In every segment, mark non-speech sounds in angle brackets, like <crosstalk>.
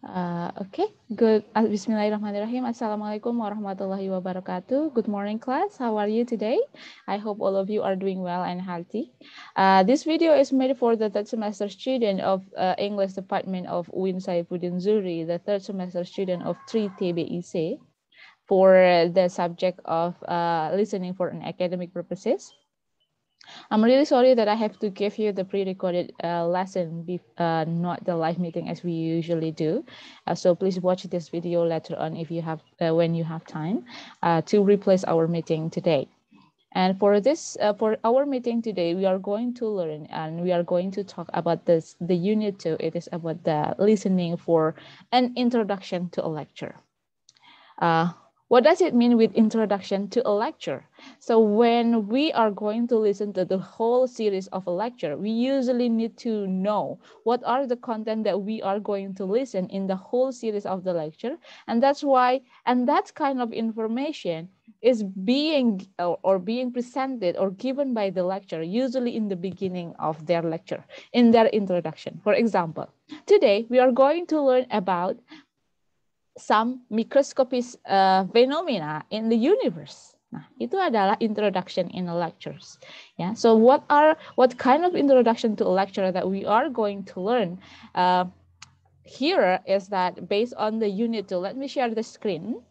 Uh, okay, good. Uh, Bismillahirrahmanirrahim. Assalamualaikum warahmatullahi wabarakatuh. Good morning, class. How are you today? I hope all of you are doing well and healthy. Uh, this video is made for the third semester student of uh, English department of UIN Saifuddin Zuri, the third semester student of 3TBIC for the subject of uh, listening for an academic purposes. I'm really sorry that I have to give you the pre-recorded uh, lesson, be, uh, not the live meeting as we usually do. Uh, so please watch this video later on if you have, uh, when you have time uh, to replace our meeting today. And for this, uh, for our meeting today, we are going to learn and we are going to talk about this, the unit two, it is about the listening for an introduction to a lecture. What does it mean with introduction to a lecture? So when we are going to listen to the whole series of a lecture, we usually need to know what are the content that we are going to listen in the whole series of the lecture. And that's why, and that kind of information is being or, or being presented or given by the lecturer, usually in the beginning of their lecture, in their introduction. For example, today we are going to learn about some microscopic uh, phenomena in the universe. Nah, itu adalah introduction in the lectures. Yeah. So what are what kind of introduction to a lecture that we are going to learn uh, here is that based on the unit two. Let me share the screen.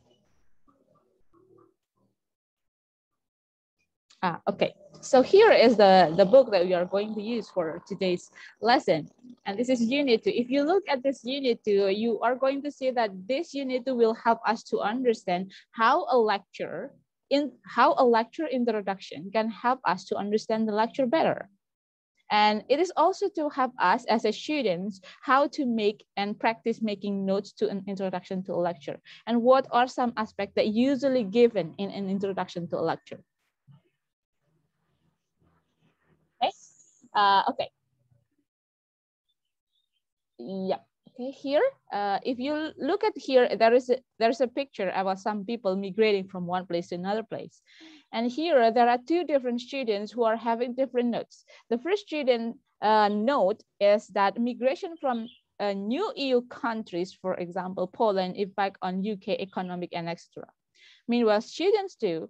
Ah, okay. So here is the, the book that we are going to use for today's lesson. And this is Unit 2. If you look at this Unit 2, you are going to see that this Unit 2 will help us to understand how a lecture in how a lecture introduction can help us to understand the lecture better. And it is also to help us as a students how to make and practice making notes to an introduction to a lecture. And what are some aspects that usually given in an introduction to a lecture? Uh, okay. Yeah. Okay, here, uh, if you look at here, there is a, there's a picture about some people migrating from one place to another place. And here, there are two different students who are having different notes. The first student uh, note is that migration from uh, new EU countries, for example, Poland, impact on UK economic and extra. Meanwhile, students do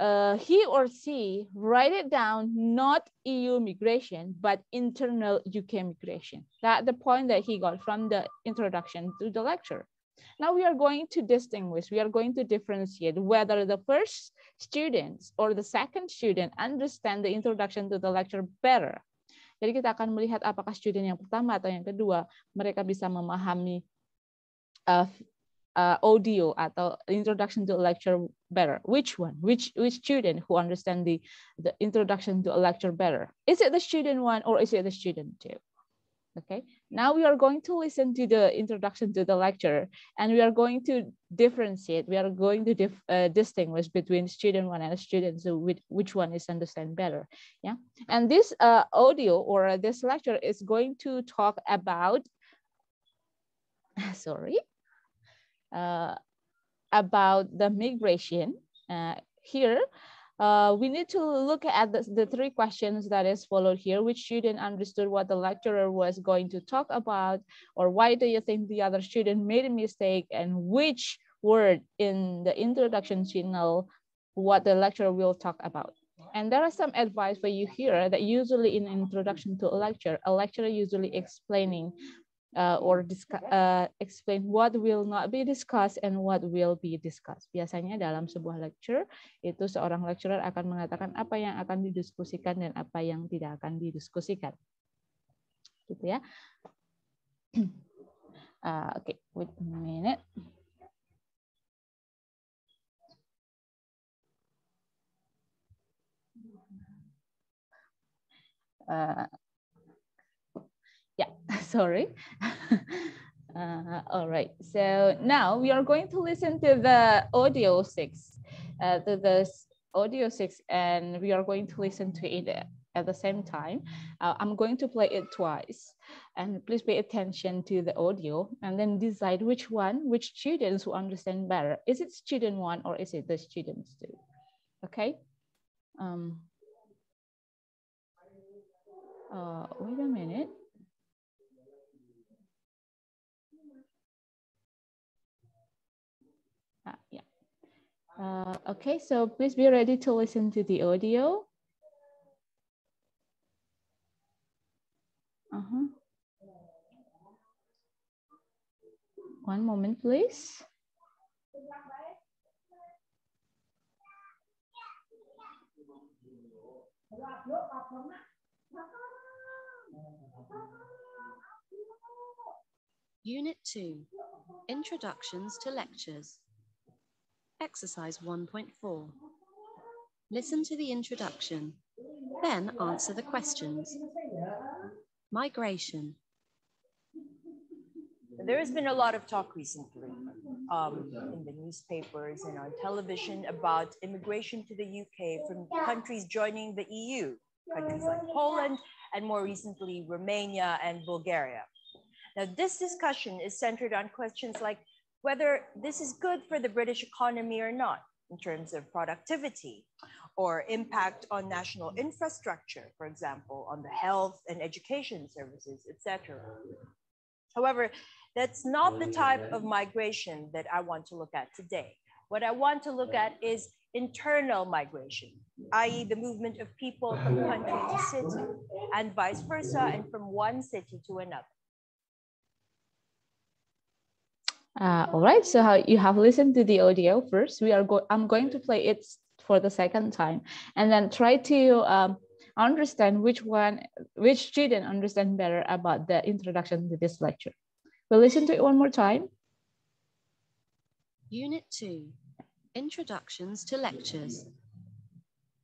uh, he or she write it down, not EU migration, but internal UK migration. That's the point that he got from the introduction to the lecture. Now we are going to distinguish, we are going to differentiate whether the first students or the second student understand the introduction to the lecture better. Jadi kita akan melihat apakah student yang pertama atau yang kedua mereka bisa memahami uh, uh, audio the introduction to a lecture better? Which one? Which which student who understand the the introduction to a lecture better? Is it the student one or is it the student two? Okay, now we are going to listen to the introduction to the lecture and we are going to differentiate, we are going to dif uh, distinguish between student one and student two, which, which one is understand better, yeah? And this uh, audio or this lecture is going to talk about, <laughs> sorry, uh, about the migration uh, here, uh, we need to look at the, the, three questions that is followed here, which student understood what the lecturer was going to talk about, or why do you think the other student made a mistake, and which word in the introduction signal what the lecturer will talk about. And there are some advice for you here that usually in introduction to a lecture, a lecturer usually explaining uh, or hmm, discuss, uh, explain what will not be discussed and what will be discussed. Biasanya dalam sebuah lecture itu seorang lecturer akan mengatakan apa yang akan didiskusikan dan apa yang tidak akan didiskusikan. Gitu ya. <clears throat> Uh, Oke, okay, wait a minute. Uh, <laughs> sorry. <laughs> uh, all right, so now we are going to listen to the audio six, uh, to the audio six, and we are going to listen to it at the same time. Uh, I'm going to play it twice and please pay attention to the audio and then decide which one, which students will understand better. Is it student one or is it the students two? Okay. Um, uh, wait a minute. Uh, okay, so please be ready to listen to the audio. Uh -huh. One moment, please. Unit 2, Introductions to Lectures. Exercise 1.4. Listen to the introduction, then answer the questions. Migration. There has been a lot of talk recently um, in the newspapers and on television about immigration to the UK from countries joining the EU, countries like Poland and more recently Romania and Bulgaria. Now, this discussion is centered on questions like whether this is good for the British economy or not in terms of productivity or impact on national infrastructure, for example, on the health and education services, etc. However, that's not the type of migration that I want to look at today. What I want to look at is internal migration, i.e. the movement of people from country to city and vice versa and from one city to another. Uh, all right, so how you have listened to the audio first. We are go I'm going to play it for the second time and then try to um, understand which one, which student understand better about the introduction to this lecture. We'll listen to it one more time. Unit 2, Introductions to Lectures.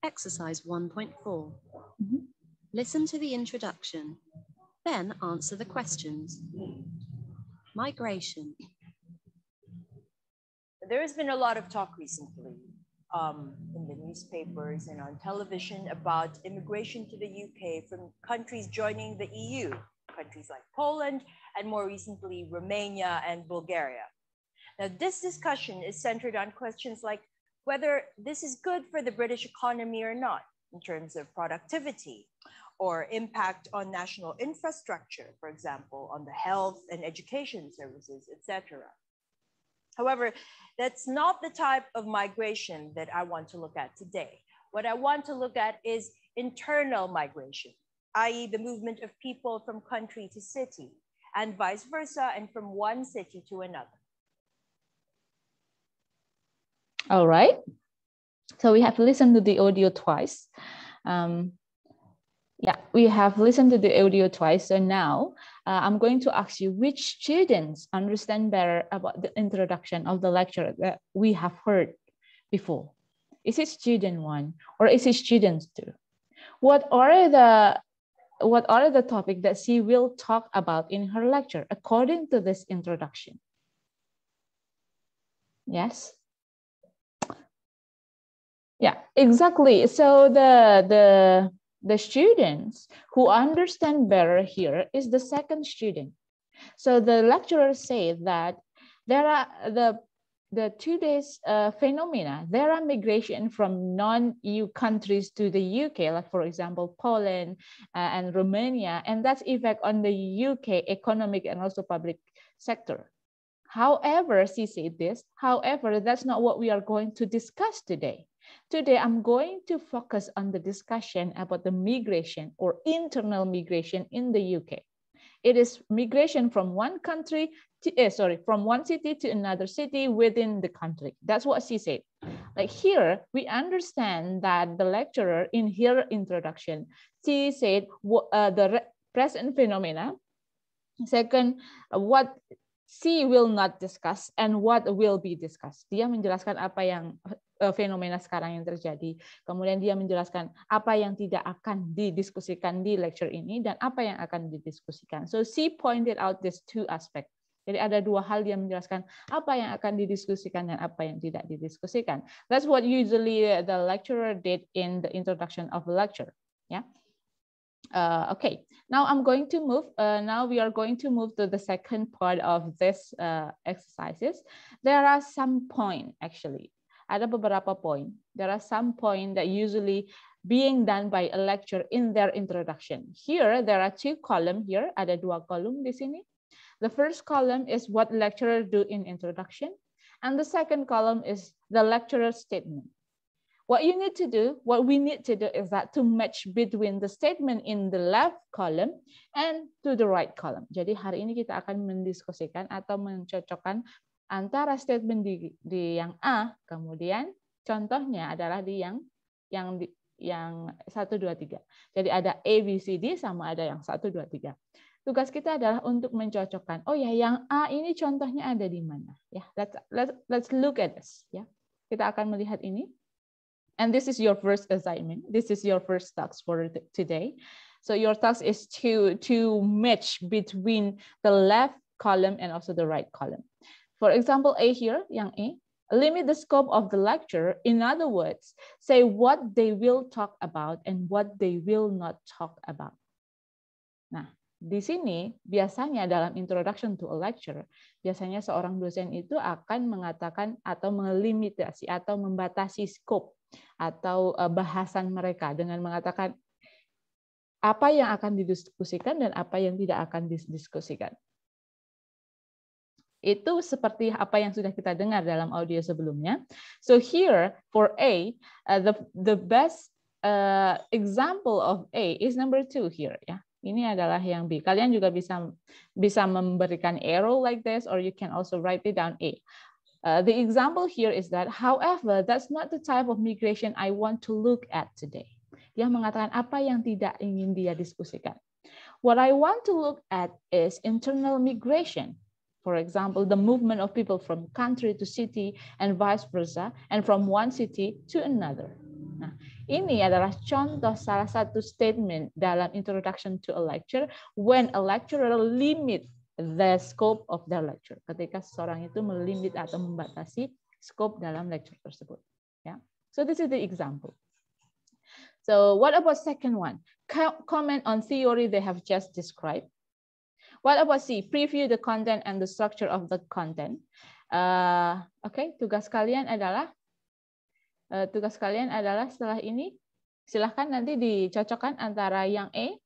Exercise 1.4. Mm -hmm. Listen to the introduction, then answer the questions. Migration there has been a lot of talk recently um, in the newspapers and on television about immigration to the UK from countries joining the EU, countries like Poland, and more recently, Romania and Bulgaria. Now, this discussion is centered on questions like whether this is good for the British economy or not in terms of productivity or impact on national infrastructure, for example, on the health and education services, etc. However, that's not the type of migration that I want to look at today. What I want to look at is internal migration, i.e. the movement of people from country to city and vice versa and from one city to another. All right. So we have listened to the audio twice. Um, yeah, we have listened to the audio twice. So now uh, I'm going to ask you which students understand better about the introduction of the lecture that we have heard before? Is it student one or is it student two? What are the what are the topics that she will talk about in her lecture according to this introduction? Yes. Yeah, exactly. So the the the students who understand better here is the second student. So the lecturers say that there are the the two days uh, phenomena, there are migration from non-EU countries to the UK, like for example, Poland uh, and Romania, and that's effect on the UK economic and also public sector. However, she said this, however, that's not what we are going to discuss today. Today, I'm going to focus on the discussion about the migration or internal migration in the UK. It is migration from one country, to, eh, sorry, from one city to another city within the country. That's what she said. Like here, we understand that the lecturer in her introduction, she said uh, the present phenomena. Second, what she will not discuss and what will be discussed. Dia menjelaskan apa yang Eh, fenomena sekarang yang terjadi. Kemudian dia menjelaskan apa yang tidak akan didiskusikan di lecture ini dan apa yang akan didiskusikan. So she pointed out these two aspects. Jadi ada dua hal yang menjelaskan apa yang akan didiskusikan dan apa yang tidak didiskusikan. That's what usually the lecturer did in the introduction of the lecture. Yeah. Uh, okay, now I'm going to move. Uh, now we are going to move to the second part of this uh, exercises. There are some points actually ada beberapa poin. There are some point that usually being done by a lecturer in their introduction. Here, there are two column here, ada dua kolom di sini. The first column is what lecturer do in introduction. And the second column is the lecturer statement. What you need to do, what we need to do is that to match between the statement in the left column and to the right column. Jadi hari ini kita akan mendiskusikan atau mencocokkan antara statement di, di yang A kemudian contohnya adalah di yang yang di, yang 1 2 3. Jadi ada A B C D sama ada yang 1 2 3. Tugas kita adalah untuk mencocokkan. Oh ya, yang A ini contohnya ada di mana? Ya, let's let's, let's look at this, ya. Kita akan melihat ini. And this is your first assignment. This is your first task for today. So your task is to to match between the left column and also the right column. For example, A here, yang A, limit the scope of the lecture. In other words, say what they will talk about and what they will not talk about. Nah, di sini biasanya dalam introduction to a lecture, biasanya seorang dosen itu akan mengatakan atau melimitasi atau membatasi scope atau eh, bahasan mereka dengan mengatakan apa yang akan didiskusikan dan apa yang tidak akan didiskusikan itu seperti apa yang sudah kita dengar dalam audio sebelumnya. So here for A, uh, the the best uh, example of A is number two here ya. Ini adalah yang B. Kalian juga bisa bisa memberikan arrow like this, or you can also write it down A. Uh, the example here is that, however, that's not the type of migration I want to look at today. Dia mengatakan apa yang tidak ingin dia diskusikan. What I want to look at is internal migration for example, the movement of people from country to city and vice versa, and from one city to another. Nah, ini adalah contoh salah satu statement dalam introduction to a lecture when a lecturer limit the scope of their lecture. Ketika seseorang itu melimit atau membatasi scope dalam lecture tersebut. Yeah. So this is the example. So what about second one? Comment on theory they have just described. What about C? Preview the content and the structure of the content. Uh, Oke, okay, tugas kalian adalah uh, tugas kalian adalah setelah ini silahkan nanti dicocokkan antara yang E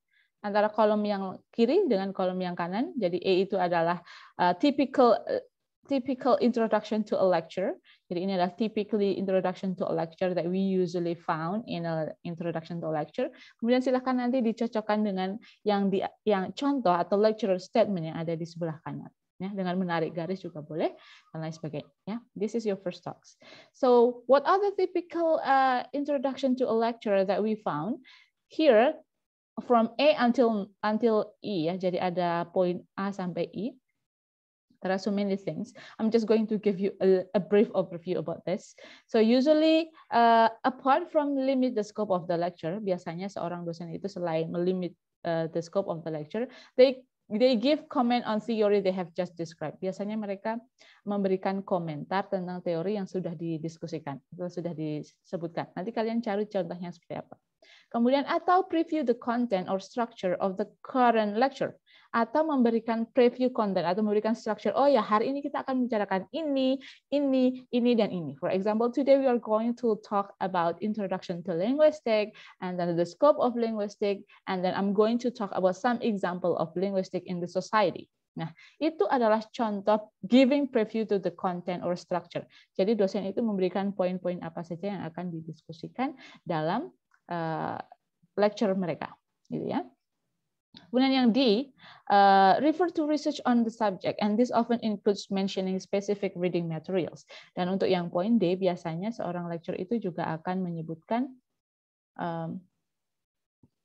antara kolom yang kiri dengan kolom yang kanan. Jadi E itu adalah uh, typical uh, typical introduction to a lecture. Jadi ini adalah typically introduction to a lecture that we usually found in a introduction to a lecture. Kemudian silahkan nanti dicocokkan dengan yang di yang contoh atau lecture statement yang ada di sebelah kanan. Ya, dengan menarik garis juga boleh dan lain sebagainya. Ya. this is your first talks. So, what are the typical uh, introduction to a lecture that we found? Here, from A until until E ya. Jadi ada poin A sampai I. E. There are so many things. I'm just going to give you a, a brief overview about this. So usually, uh, apart from limit the scope of the lecture, biasanya seorang dosen itu selain melimit uh, the scope of the lecture, they they give comment on theory they have just described. Biasanya mereka memberikan komentar tentang teori yang sudah didiskusikan, atau sudah disebutkan. Nanti kalian cari contohnya seperti apa. Kemudian atau preview the content or structure of the current lecture atau memberikan preview content atau memberikan structure. Oh ya, hari ini kita akan membicarakan ini, ini, ini dan ini. For example, today we are going to talk about introduction to linguistic and then the scope of linguistic and then I'm going to talk about some example of linguistic in the society. Nah, itu adalah contoh giving preview to the content or structure. Jadi dosen itu memberikan poin-poin apa saja yang akan didiskusikan dalam uh, lecture mereka, gitu ya. Kemudian yang D, uh, refer to research on the subject, and this often includes mentioning specific reading materials. Dan untuk yang poin D, biasanya seorang lecturer itu juga akan menyebutkan um,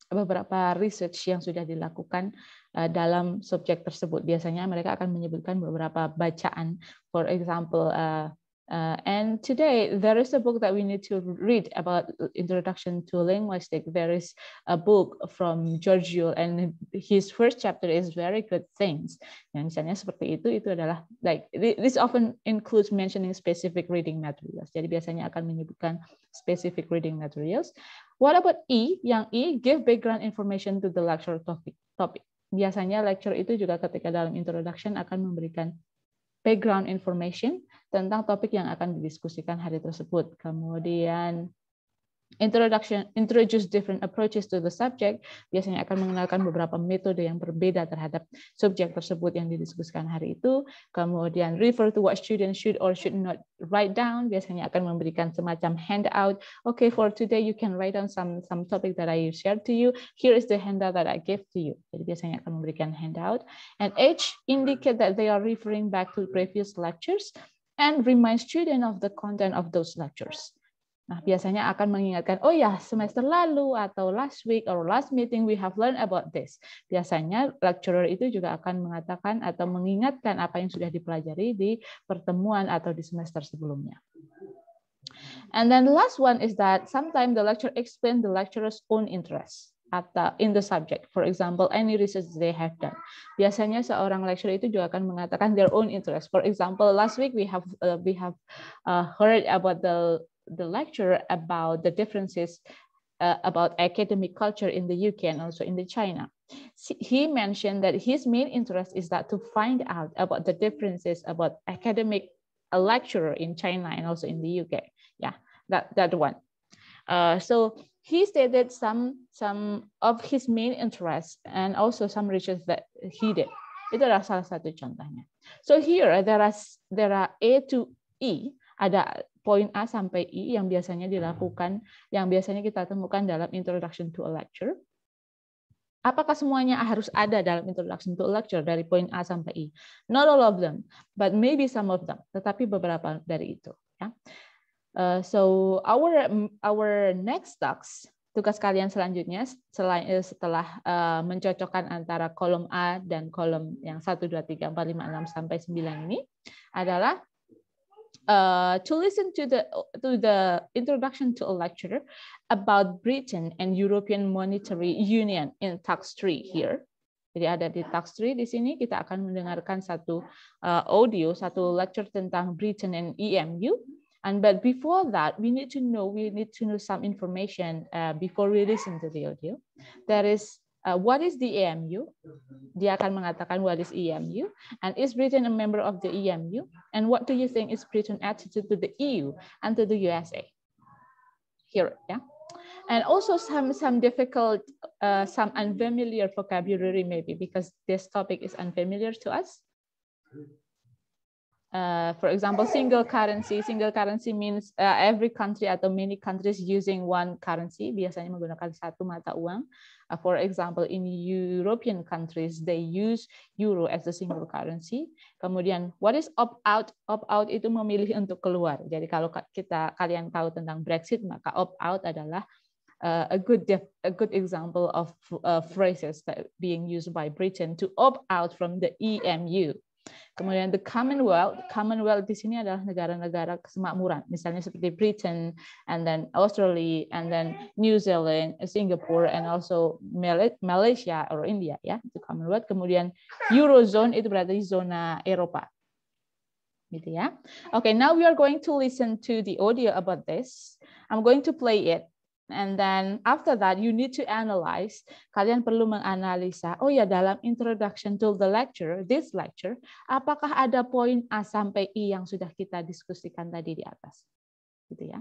beberapa research yang sudah dilakukan uh, dalam subjek tersebut. Biasanya mereka akan menyebutkan beberapa bacaan, for example, uh, Uh, and today, there is a book that we need to read about introduction to linguistics. There is a book from George Yule, and his first chapter is very good things. Yang misalnya seperti itu, itu adalah like this often includes mentioning specific reading materials. Jadi biasanya akan menyebutkan specific reading materials. What about E? Yang E, give background information to the lecture topic. topic. Biasanya lecture itu juga ketika dalam introduction akan memberikan background information tentang topik yang akan didiskusikan hari tersebut. Kemudian introduction introduce different approaches to the subject biasanya akan mengenalkan beberapa metode yang berbeda terhadap subjek tersebut yang didiskusikan hari itu kemudian refer to what students should or should not write down biasanya akan memberikan semacam handout okay for today you can write down some some topic that I shared to you here is the handout that I gave to you jadi biasanya akan memberikan handout and H indicate that they are referring back to previous lectures and remind students of the content of those lectures Nah, biasanya akan mengingatkan, oh ya, semester lalu atau last week or last meeting we have learned about this. Biasanya lecturer itu juga akan mengatakan atau mengingatkan apa yang sudah dipelajari di pertemuan atau di semester sebelumnya. And then the last one is that sometimes the lecturer explain the lecturer's own interest atau in the subject. For example, any research they have done. Biasanya seorang lecturer itu juga akan mengatakan their own interest. For example, last week we have uh, we have uh, heard about the the lecture about the differences uh, about academic culture in the UK and also in the China. He mentioned that his main interest is that to find out about the differences about academic a lecturer in China and also in the UK. Yeah, that, that one. Uh, so he stated some, some of his main interests and also some research that he did. Itu adalah salah satu contohnya. So here there are there are A to E ada poin A sampai I yang biasanya hmm. dilakukan, yang biasanya kita temukan dalam introduction to a lecture. Apakah semuanya harus ada dalam introduction to a lecture dari poin A sampai I? Not all of them, but maybe some of them. Tetapi beberapa dari itu. Ya. Uh, so our our next tasks tugas kalian selanjutnya eh, setelah eh, mencocokkan antara kolom A dan kolom yang 1, 2, 3, 4, 5, 6, sampai 9 ini adalah uh, to listen to the, to the introduction to a lecture about Britain and European Monetary Union in tax 3 here. Jadi ada di tax 3 di sini kita akan mendengarkan satu uh, audio, satu lecture tentang Britain and EMU. And but before that, we need to know, we need to know some information uh, before we listen to the audio. That is uh, what is the EMU? Dia akan mengatakan what is EMU and is Britain a member of the EMU? And what do you think is Britain's attitude to the EU and to the USA? Here, yeah. And also some, some difficult, uh, some unfamiliar vocabulary maybe because this topic is unfamiliar to us. Uh, for example, single currency. Single currency means uh, every country atau many countries using one currency, biasanya menggunakan satu mata uang. Uh, for example, in European countries, they use euro as a single currency. Kemudian, what is opt-out? Opt-out itu memilih untuk keluar. Jadi kalau kita kalian tahu tentang Brexit, maka opt-out adalah uh, a good a good example of uh, phrases that being used by Britain to opt out from the EMU. Kemudian the Commonwealth, Commonwealth di sini adalah negara-negara kesemakmuran, misalnya seperti Britain, and then Australia, and then New Zealand, Singapore, and also Malaysia or India ya, The Commonwealth. Kemudian Eurozone itu berarti zona Eropa. Gitu ya. Okay, now we are going to listen to the audio about this. I'm going to play it And then after that, you need to analyze. Kalian perlu menganalisa, oh ya dalam introduction to the lecture, this lecture, apakah ada poin A sampai I yang sudah kita diskusikan tadi di atas gitu ya.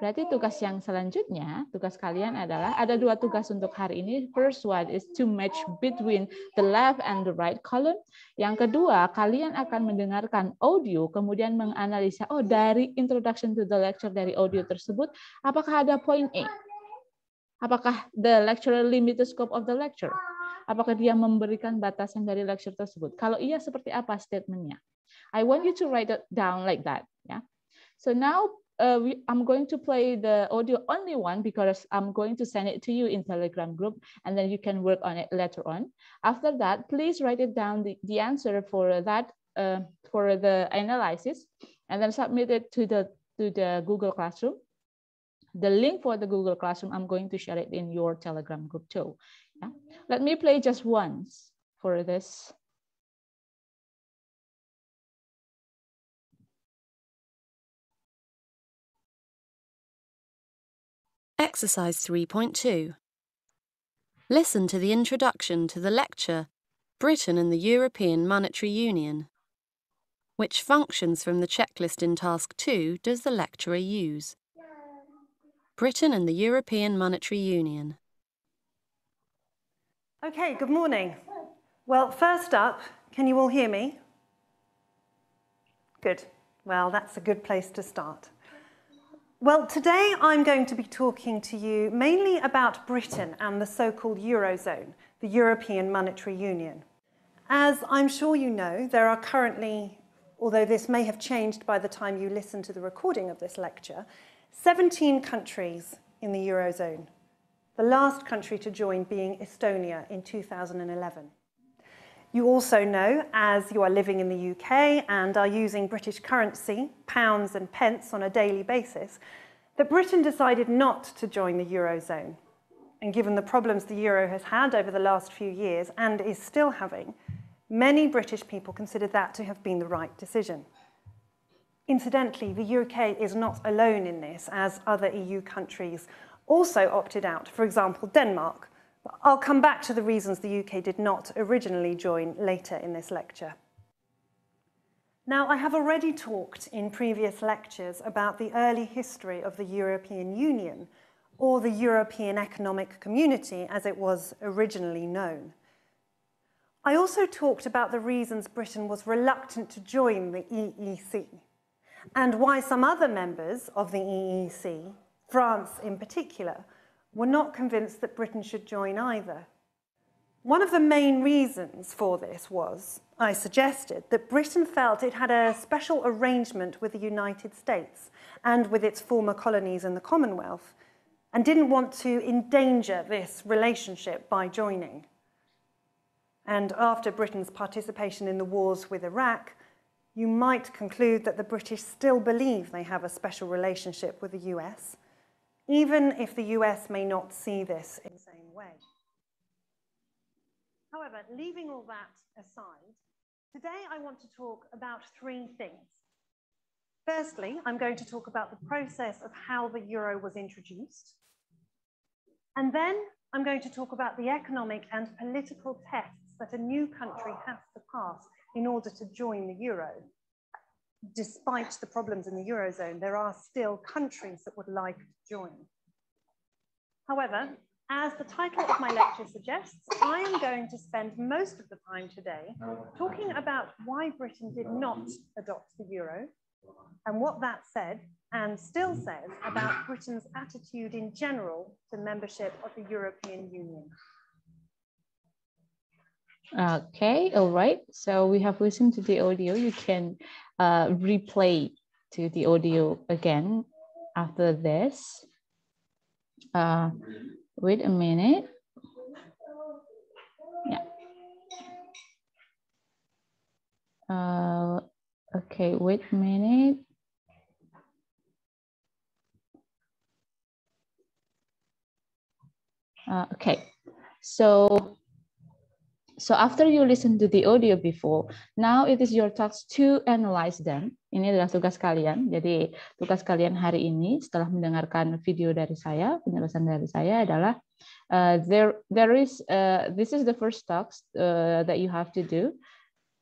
Berarti tugas yang selanjutnya, tugas kalian adalah ada dua tugas untuk hari ini. First one is to match between the left and the right column. Yang kedua, kalian akan mendengarkan audio, kemudian menganalisa, oh dari introduction to the lecture dari audio tersebut, apakah ada poin A? Apakah the lecturer limit the scope of the lecture? Apakah dia memberikan batasan dari lecture tersebut? Kalau iya, seperti apa statementnya? I want you to write it down like that. Ya. Yeah. So now uh, we, I'm going to play the audio only one because I'm going to send it to you in Telegram group and then you can work on it later on. After that, please write it down the, the answer for that, uh, for the analysis and then submit it to the, to the Google Classroom. The link for the Google Classroom, I'm going to share it in your Telegram group too. Yeah? Let me play just once for this. Exercise 3.2 Listen to the introduction to the lecture Britain and the European Monetary Union. Which functions from the checklist in Task 2 does the lecturer use? Britain and the European Monetary Union. Okay, good morning. Well, first up, can you all hear me? Good. Well, that's a good place to start. Well, today I'm going to be talking to you mainly about Britain and the so-called Eurozone, the European Monetary Union. As I'm sure you know, there are currently, although this may have changed by the time you listen to the recording of this lecture, 17 countries in the Eurozone, the last country to join being Estonia in 2011. You also know, as you are living in the UK and are using British currency, pounds and pence on a daily basis, that Britain decided not to join the Eurozone. And given the problems the Euro has had over the last few years and is still having, many British people consider that to have been the right decision. Incidentally, the UK is not alone in this, as other EU countries also opted out, for example, Denmark, I'll come back to the reasons the UK did not originally join later in this lecture. Now, I have already talked in previous lectures about the early history of the European Union, or the European Economic Community as it was originally known. I also talked about the reasons Britain was reluctant to join the EEC, and why some other members of the EEC, France in particular, were not convinced that Britain should join either. One of the main reasons for this was, I suggested, that Britain felt it had a special arrangement with the United States and with its former colonies in the Commonwealth, and didn't want to endanger this relationship by joining. And after Britain's participation in the wars with Iraq, you might conclude that the British still believe they have a special relationship with the US even if the US may not see this in the same way. However, leaving all that aside, today I want to talk about three things. Firstly, I'm going to talk about the process of how the euro was introduced. And then I'm going to talk about the economic and political tests that a new country has to pass in order to join the euro despite the problems in the Eurozone, there are still countries that would like to join. However, as the title of my lecture suggests, I am going to spend most of the time today talking about why Britain did not adopt the euro and what that said and still says about Britain's attitude in general to membership of the European Union. Okay, all right. So we have listened to the audio. You can uh, replay to the audio again after this. Uh, wait a minute. Yeah. Uh, okay, wait a minute. Uh, okay, so So after you listen to the audio before, now it is your task to analyze them. Ini adalah tugas kalian. Jadi tugas kalian hari ini setelah mendengarkan video dari saya, penjelasan dari saya adalah uh, there there is uh, this is the first task uh, that you have to do,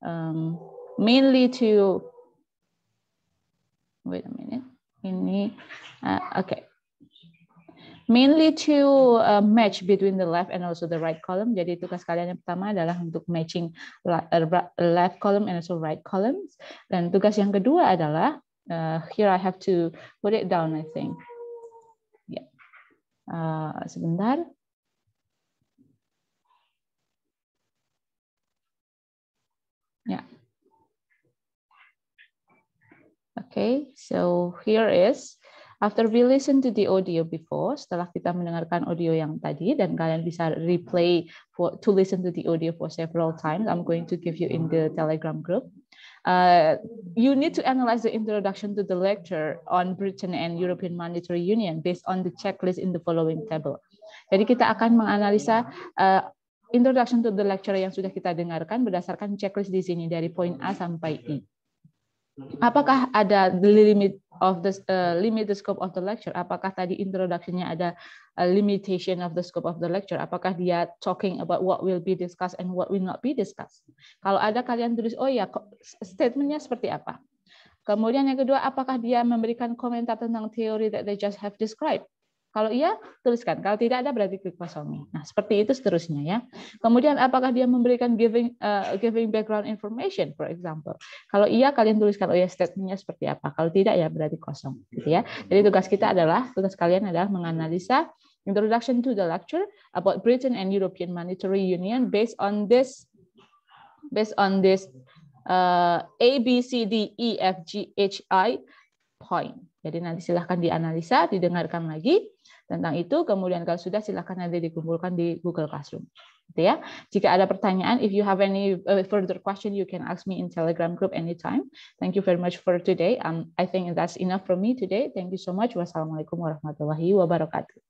um, mainly to wait a minute. Ini uh, okay mainly to uh, match between the left and also the right column. Jadi tugas kalian yang pertama adalah untuk matching er, left column and also right columns. Dan tugas yang kedua adalah uh, here I have to put it down I think. Yeah. Uh, sebentar. Yeah. Okay, so here is After we listen to the audio before, setelah kita mendengarkan audio yang tadi, dan kalian bisa replay for, to listen to the audio for several times, I'm going to give you in the Telegram group. Uh, you need to analyze the introduction to the lecture on Britain and European Monetary Union based on the checklist in the following table. Jadi kita akan menganalisa uh, introduction to the lecture yang sudah kita dengarkan berdasarkan checklist di sini dari poin A sampai E apakah ada the limit of the uh, limit the scope of the lecture? Apakah tadi introductionnya ada a uh, limitation of the scope of the lecture? Apakah dia talking about what will be discussed and what will not be discussed? Kalau ada kalian tulis, oh ya, statementnya seperti apa? Kemudian yang kedua, apakah dia memberikan komentar tentang teori that they just have described? Kalau iya, tuliskan. Kalau tidak ada, berarti klik kosongi. Nah, seperti itu seterusnya ya. Kemudian, apakah dia memberikan giving uh, giving background information, for example? Kalau iya, kalian tuliskan, oh ya, statementnya seperti apa. Kalau tidak, ya berarti kosong. Gitu ya. Jadi tugas kita adalah, tugas kalian adalah menganalisa introduction to the lecture about Britain and European Monetary Union based on this based on this uh, A, B, C, D, E, F, G, H, I point. Jadi nanti silahkan dianalisa, didengarkan lagi, tentang itu. Kemudian kalau sudah silakan nanti dikumpulkan di Google Classroom. Gitu ya. Jika ada pertanyaan, if you have any uh, further question, you can ask me in Telegram group anytime. Thank you very much for today. Um, I think that's enough for me today. Thank you so much. Wassalamualaikum warahmatullahi wabarakatuh.